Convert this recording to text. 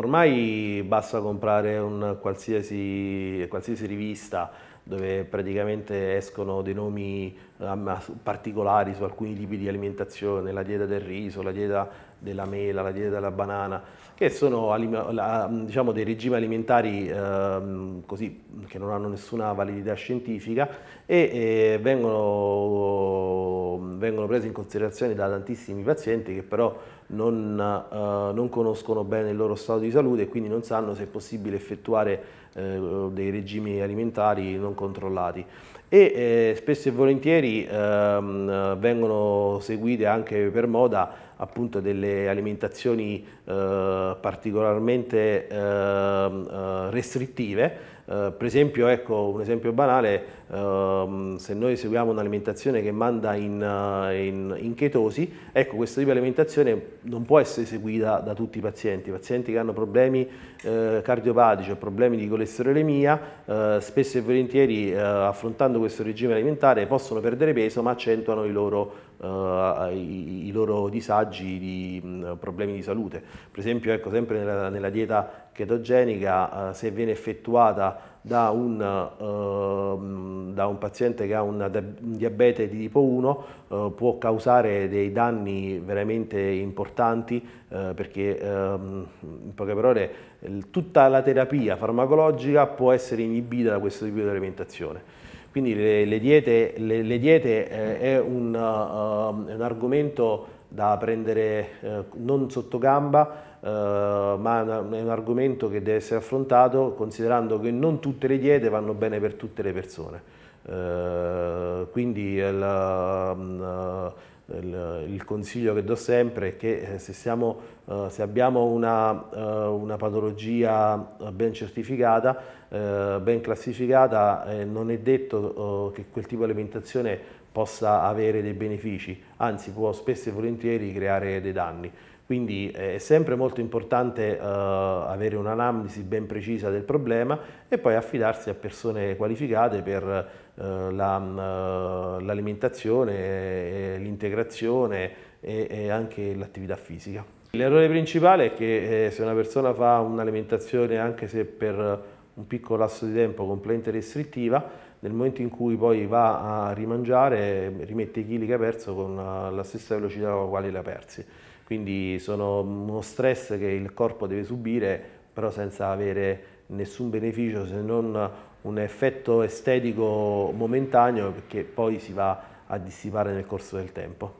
ormai basta comprare un qualsiasi, qualsiasi rivista dove praticamente escono dei nomi ehm, particolari su alcuni tipi di alimentazione, la dieta del riso, la dieta della mela, la dieta della banana, che sono diciamo, dei regimi alimentari eh, così, che non hanno nessuna validità scientifica e, e vengono vengono prese in considerazione da tantissimi pazienti che però non, eh, non, conoscono bene il loro stato di salute e quindi non sanno se è possibile effettuare eh, dei regimi alimentari non controllati. E eh, spesso e volentieri ehm, vengono seguite anche per moda appunto delle alimentazioni eh, particolarmente ehm, eh, restrittive eh, per esempio, ecco, un esempio banale, ehm, se noi seguiamo un'alimentazione che manda in, eh, in, in, chetosi, ecco, questo tipo di alimentazione non può essere seguita da tutti i pazienti. I pazienti che hanno problemi eh, cardiopatici o problemi di colesterolemia, eh, spesso e volentieri eh, affrontando questo regime alimentare possono perdere peso ma accentuano i loro Uh, i, i, loro disagi di mh, problemi di salute. Per esempio, ecco, sempre nella, nella dieta chetogenica, uh, se viene effettuata da un, eh, da un, paziente che ha un diabete di tipo 1 eh, può causare dei danni veramente importanti eh, perché ehm, in poche parole tutta la terapia farmacologica può essere inibita da questo tipo di alimentazione. Quindi le, le diete, le, le diete eh, è un, uh, un, argomento da prendere eh, non sotto gamba, Uh, ma è un argomento che deve essere affrontato considerando che non tutte le diete vanno bene per tutte le persone. Uh, quindi il, uh, il consiglio che do sempre è che eh, se, siamo, eh, se abbiamo una, eh, una, patologia ben certificata, ben classificata, non è detto oh, che quel tipo di alimentazione possa avere dei benefici, anzi può spesso e volentieri creare dei danni. Quindi eh, è sempre molto importante uh, avere un'analisi ben precisa del problema e poi affidarsi a persone qualificate per uh, l'alimentazione, la, uh, l'integrazione e, e anche l'attività fisica. L'errore principale è che eh, se una persona fa un'alimentazione anche se per un piccolo lasso di tempo completamente restrittiva, nel momento in cui poi va a rimangiare rimette i chili che ha perso con eh, la stessa velocità con la quale li ha persi. Quindi sono uno stress che il corpo deve subire però senza avere nessun beneficio se non un effetto estetico momentaneo che poi si va a dissipare nel corso del tempo.